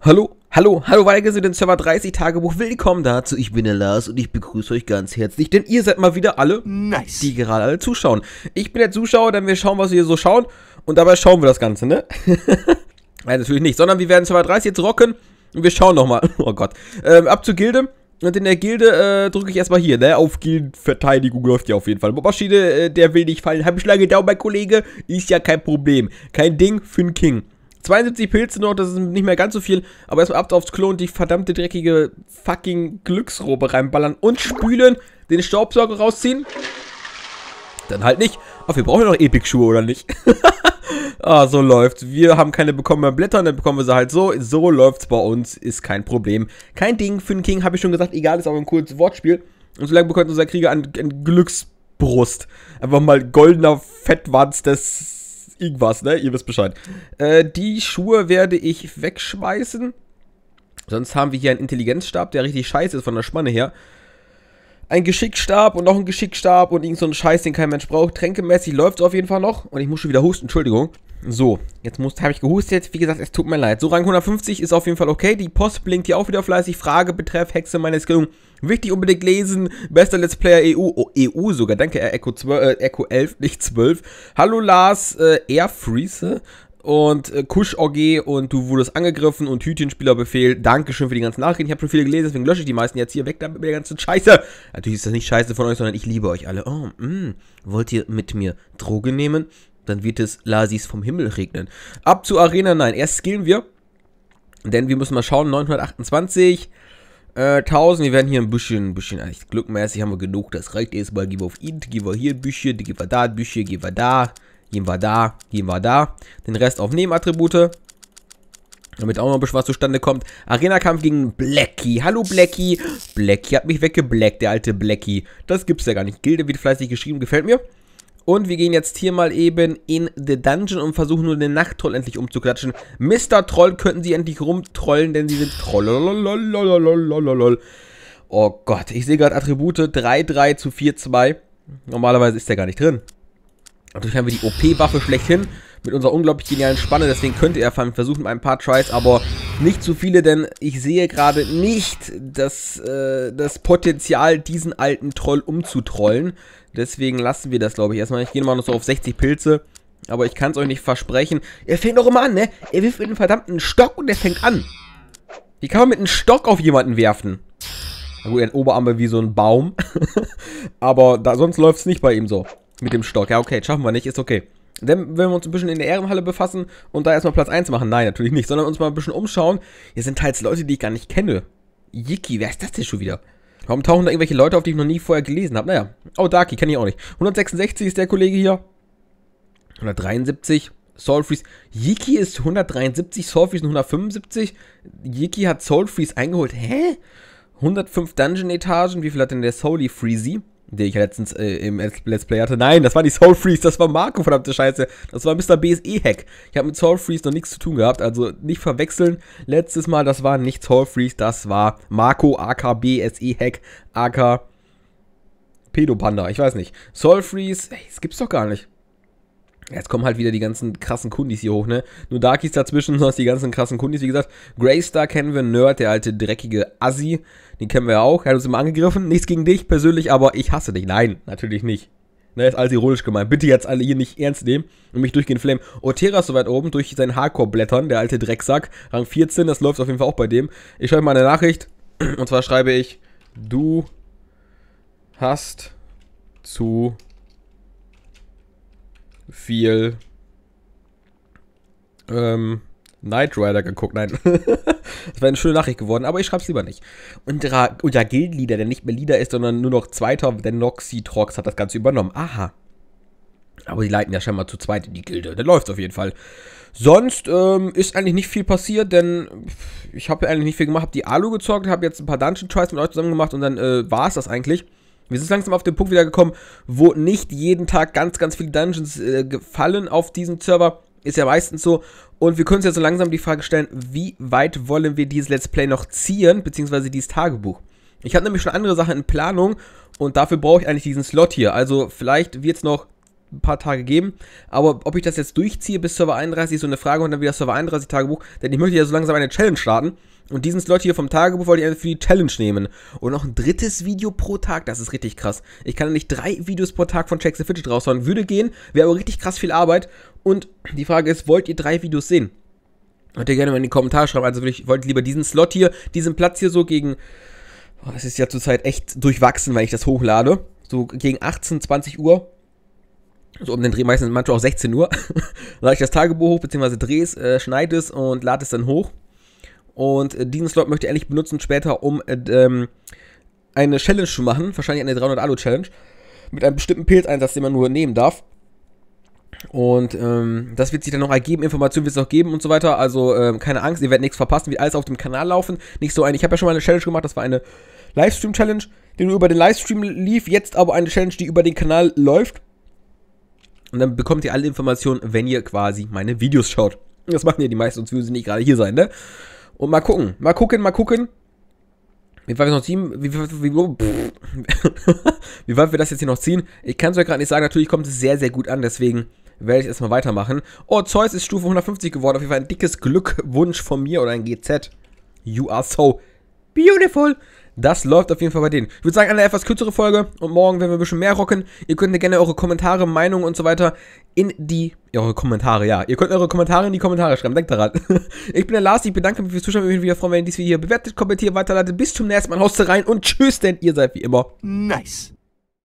Hallo, hallo, hallo, Weige sind den Server 30 Tagebuch. Willkommen dazu. Ich bin der Lars und ich begrüße euch ganz herzlich, denn ihr seid mal wieder alle, nice. die gerade alle zuschauen. Ich bin der Zuschauer, denn wir schauen, was wir hier so schauen und dabei schauen wir das Ganze, ne? Nein, natürlich nicht, sondern wir werden Server 30 jetzt rocken und wir schauen nochmal. Oh Gott. Ähm, ab zur Gilde. Und in der Gilde äh, drücke ich erstmal hier, ne? Auf Gildenverteidigung läuft ja auf jeden Fall. Maschine, äh, der will nicht fallen. Hab ich lange gedauert, mein Kollege. Ist ja kein Problem. Kein Ding für einen King. 72 Pilze noch, das ist nicht mehr ganz so viel. Aber erstmal ab aufs Klo und die verdammte dreckige fucking Glücksrobe reinballern und spülen. Den Staubsauger rausziehen. Dann halt nicht. Aber wir brauchen ja noch Epic-Schuhe, oder nicht? ah, so läuft's. Wir haben keine bekommen beim Blättern, dann bekommen wir sie halt so. So läuft's bei uns, ist kein Problem. Kein Ding für den King, habe ich schon gesagt, egal, ist auch ein cooles Wortspiel. Und solange bekommt unser Krieger ein, ein Glücksbrust. Einfach mal goldener Fettwanz des irgendwas, ne? Ihr wisst Bescheid. Äh, die Schuhe werde ich wegschmeißen. Sonst haben wir hier einen Intelligenzstab, der richtig scheiße ist von der Spanne her ein Geschickstab und noch ein Geschickstab und irgend so ein Scheiß, den kein Mensch braucht. Tränkemäßig läuft es auf jeden Fall noch. Und ich muss schon wieder husten, Entschuldigung. So, jetzt habe ich gehustet. Wie gesagt, es tut mir leid. So, Rang 150 ist auf jeden Fall okay. Die Post blinkt hier auch wieder fleißig. Frage betreff Hexe meine Skillung. Wichtig unbedingt lesen. Bester Let's Player EU. Oh, EU sogar. Danke, Echo, 12, äh, Echo 11, nicht 12. Hallo Lars, äh, Airfreeze und äh, Kusch-OG und du wurdest angegriffen und Hütchenspielerbefehl. Dankeschön für die ganzen Nachrichten. Ich habe schon viele gelesen, deswegen lösche ich die meisten jetzt hier weg damit mit der ganzen Scheiße. Natürlich ist das nicht Scheiße von euch, sondern ich liebe euch alle. Oh, mh. Mm. Wollt ihr mit mir Drogen nehmen? Dann wird es Lasis vom Himmel regnen. Ab zur Arena, nein. Erst skillen wir. Denn wir müssen mal schauen. 928. Äh, 1000, wir werden hier ein bisschen, ein bisschen, eigentlich äh, glückmäßig haben wir genug, das reicht erstmal, gehen wir auf Int, gehen wir hier ein bisschen, gehen wir da ein bisschen, gehen wir da, Gehen wir da, gehen wir da. Den Rest auf Nebenattribute. Damit auch noch ein bisschen was zustande kommt. Arena-Kampf gegen Blackie. Hallo Blackie. Blackie hat mich weggeblackt, der alte Blackie. Das gibt's ja gar nicht. Gilde wird fleißig geschrieben, gefällt mir. Und wir gehen jetzt hier mal eben in The Dungeon und versuchen nur den Nachttroll endlich umzuklatschen. Mr. Troll könnten sie endlich rumtrollen, denn sie sind Troll. Oh Gott, ich sehe gerade Attribute 3, 3 zu 4, 2. Normalerweise ist der gar nicht drin. Natürlich haben wir die OP-Waffe schlechthin mit unserer unglaublich genialen Spanne. Deswegen könnte er versuchen mit ein paar Tries, aber nicht zu viele, denn ich sehe gerade nicht das, äh, das Potenzial, diesen alten Troll umzutrollen. Deswegen lassen wir das, glaube ich, erstmal. Ich gehe mal noch so auf 60 Pilze. Aber ich kann es euch nicht versprechen. Er fängt doch immer an, ne? Er wirft mit einem verdammten Stock und er fängt an. Wie kann man mit einem Stock auf jemanden werfen? Na gut, er hat Oberarme wie so ein Baum. aber da, sonst läuft es nicht bei ihm so. Mit dem Stock. Ja, okay, schaffen wir nicht, ist okay. Dann werden wir uns ein bisschen in der Ehrenhalle befassen und da erstmal Platz 1 machen. Nein, natürlich nicht, sondern uns mal ein bisschen umschauen. Hier sind teils Leute, die ich gar nicht kenne. Yiki, wer ist das denn schon wieder? Warum tauchen da irgendwelche Leute auf, die ich noch nie vorher gelesen habe? Naja, oh, Darky kenne ich auch nicht. 166 ist der Kollege hier. 173. Soulfreeze. Yiki ist 173, Soulfreeze 175. Yiki hat Soulfreeze eingeholt. Hä? 105 Dungeon-Etagen. Wie viel hat denn der Soully Freezy? den ich letztens äh, im Let's Play hatte. Nein, das war nicht Soul Freeze, das war Marco, verdammte Scheiße. Das war Mr. BSE-Hack. Ich habe mit Soul Freeze noch nichts zu tun gehabt, also nicht verwechseln. Letztes Mal, das war nicht Soul Freeze, das war Marco, aka BSE-Hack, aka Pedopanda, ich weiß nicht. Soul Freeze, ey, das gibt's doch gar nicht. Jetzt kommen halt wieder die ganzen krassen Kundis hier hoch, ne? Nur Darkies dazwischen, sonst die ganzen krassen Kundis, wie gesagt. Greystar kennen wir, Nerd, der alte dreckige Assi. Den kennen wir auch. Er hat uns immer angegriffen. Nichts gegen dich persönlich, aber ich hasse dich. Nein, natürlich nicht. Ne, ist alles ironisch gemeint. Bitte jetzt alle hier nicht ernst nehmen und mich durchgehen flamen. Otera ist so weit oben durch seinen Hardcore-Blättern, der alte Drecksack. Rang 14, das läuft auf jeden Fall auch bei dem. Ich schreibe mal eine Nachricht. Und zwar schreibe ich, du hast zu viel ähm, Knight Rider geguckt. Nein, das wäre eine schöne Nachricht geworden, aber ich schreibe es lieber nicht. und der Guildleader, der nicht mehr Leader ist, sondern nur noch Zweiter, der Noxitrox hat das Ganze übernommen. Aha. Aber die leiten ja scheinbar zu zweit in die Gilde. Da läuft auf jeden Fall. Sonst ähm, ist eigentlich nicht viel passiert, denn ich habe ja eigentlich nicht viel gemacht. Habe die Alu gezockt, habe jetzt ein paar Dungeon Tries mit euch zusammen gemacht und dann äh, war es das eigentlich. Wir sind langsam auf den Punkt wieder gekommen, wo nicht jeden Tag ganz, ganz viele Dungeons äh, gefallen auf diesem Server. Ist ja meistens so. Und wir können uns jetzt so langsam die Frage stellen, wie weit wollen wir dieses Let's Play noch ziehen, beziehungsweise dieses Tagebuch? Ich habe nämlich schon andere Sachen in Planung und dafür brauche ich eigentlich diesen Slot hier. Also vielleicht wird es noch ein paar Tage geben. Aber ob ich das jetzt durchziehe bis Server 31, ist so eine Frage und dann wieder Server 31 Tagebuch, denn ich möchte ja so langsam eine Challenge starten. Und diesen Slot hier vom Tagebuch wollte ich einfach für die Challenge nehmen. Und noch ein drittes Video pro Tag, das ist richtig krass. Ich kann ja nicht drei Videos pro Tag von Check the Fidget raushauen. Würde gehen, wäre aber richtig krass viel Arbeit. Und die Frage ist, wollt ihr drei Videos sehen? Könnt ihr gerne mal in die Kommentare schreiben. Also ich wollte lieber diesen Slot hier, diesen Platz hier so gegen... Oh, es ist ja zurzeit echt durchwachsen, wenn ich das hochlade. So gegen 18, 20 Uhr so um den Dreh, meistens manchmal auch 16 Uhr, lade ich das Tagebuch hoch, beziehungsweise drehs, äh, schneide es und lade es dann hoch. Und äh, diesen Slot möchte ich eigentlich benutzen später, um äh, ähm, eine Challenge zu machen, wahrscheinlich eine 300 Alu Challenge, mit einem bestimmten Pilzeinsatz, den man nur nehmen darf. Und ähm, das wird sich dann noch ergeben, Informationen wird es noch geben und so weiter. Also ähm, keine Angst, ihr werdet nichts verpassen, wird alles auf dem Kanal laufen. Nicht so ein, ich habe ja schon mal eine Challenge gemacht, das war eine Livestream-Challenge, die nur über den Livestream lief, jetzt aber eine Challenge, die über den Kanal läuft und dann bekommt ihr alle Informationen, wenn ihr quasi meine Videos schaut. Das machen ja die meisten, sonst würden sie nicht gerade hier sein, ne? Und mal gucken, mal gucken, mal gucken. Wie weit wir noch ziehen? Wie, wie, wie weit wir das jetzt hier noch ziehen? Ich kann es euch gerade nicht sagen. Natürlich kommt es sehr, sehr gut an. Deswegen werde ich erstmal weitermachen. Oh, Zeus ist Stufe 150 geworden. Auf jeden Fall ein dickes Glückwunsch von mir oder ein GZ. You are so beautiful. Das läuft auf jeden Fall bei denen. Ich würde sagen, eine etwas kürzere Folge und morgen werden wir ein bisschen mehr rocken. Ihr könnt gerne eure Kommentare, Meinungen und so weiter in die. Eure Kommentare, ja. Ihr könnt eure Kommentare in die Kommentare schreiben. Denkt daran. ich bin der Lars, ich bedanke mich fürs Zuschauen. Ich würde mich wieder freuen, wenn ihr dieses Video hier bewertet, kommentiert, weiterleitet. Bis zum nächsten Mal. Haust rein und tschüss, denn ihr seid wie immer nice.